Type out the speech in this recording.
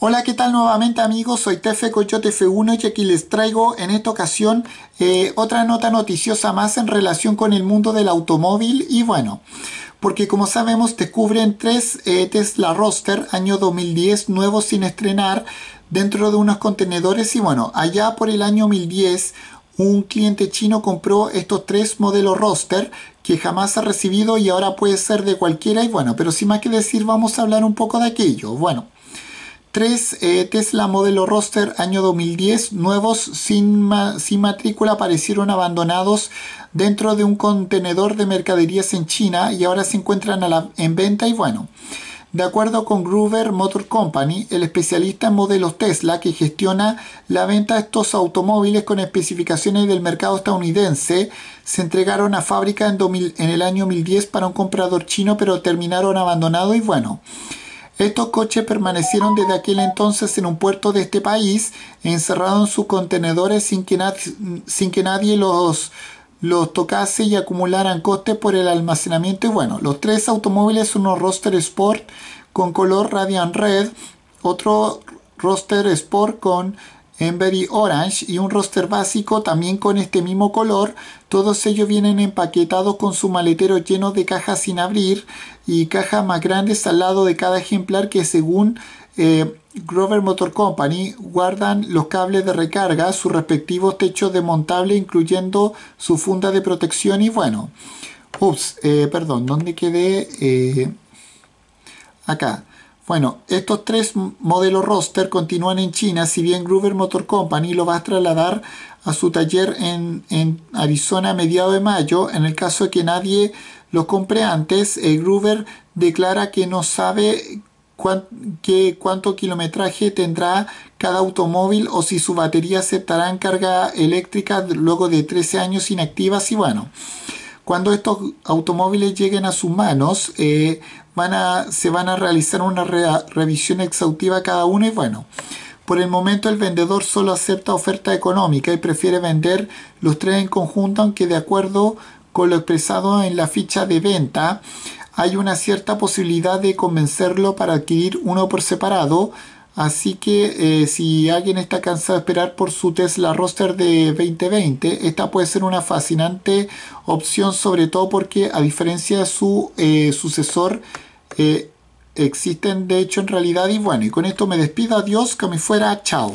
Hola, ¿qué tal nuevamente amigos? Soy Tefe Coyote F1 y aquí les traigo en esta ocasión eh, otra nota noticiosa más en relación con el mundo del automóvil y bueno, porque como sabemos descubren tres eh, Tesla Roster año 2010 nuevos sin estrenar dentro de unos contenedores y bueno, allá por el año 2010 un cliente chino compró estos tres modelos roster que jamás ha recibido y ahora puede ser de cualquiera y bueno, pero sin más que decir vamos a hablar un poco de aquello. Bueno, 3 eh, Tesla modelo roster año 2010 nuevos sin, sin matrícula aparecieron abandonados dentro de un contenedor de mercaderías en China y ahora se encuentran en venta y bueno. De acuerdo con Gruber Motor Company, el especialista en modelos Tesla que gestiona la venta de estos automóviles con especificaciones del mercado estadounidense, se entregaron a fábrica en, en el año 2010 para un comprador chino pero terminaron abandonados y bueno. Estos coches permanecieron desde aquel entonces en un puerto de este país, encerrados en sus contenedores sin que, nadie los los tocase y acumularan costes por el almacenamiento. Y bueno, los tres automóviles, uno Roster Sport con color Radiant Red, otro Roster Sport con Embery Orange y un roster básico también con este mismo color. Todos ellos vienen empaquetados con su maletero lleno de cajas sin abrir y cajas más grandes al lado de cada ejemplar que según eh, Grover Motor Company guardan los cables de recarga, sus respectivos techos desmontables incluyendo su funda de protección y bueno. Ups, eh, perdón, ¿dónde quedé? Eh, acá. Bueno, estos tres modelos roster continúan en China, si bien Gruber Motor Company lo va a trasladar a su taller en, Arizona a mediados de mayo. En el caso de que nadie los compre antes, eh, Gruber Groover declara que no sabe cuánto kilometraje tendrá cada automóvil o si su batería aceptará en carga eléctrica luego de 13 años inactivas y bueno. Cuando estos automóviles lleguen a sus manos, eh, se van a realizar una revisión exhaustiva cada uno y bueno, por el momento el vendedor solo acepta oferta económica y prefiere vender los tres en conjunto, aunque de acuerdo con lo expresado en la ficha de venta, hay una cierta posibilidad de convencerlo para adquirir uno por separado, Así que eh, si alguien está cansado de esperar por su Tesla roster de 2020, esta puede ser una fascinante opción, sobre todo porque a diferencia de su eh, sucesor, eh, existen de hecho en realidad. Y bueno, y con esto me despido, adiós, que me fuera, chao.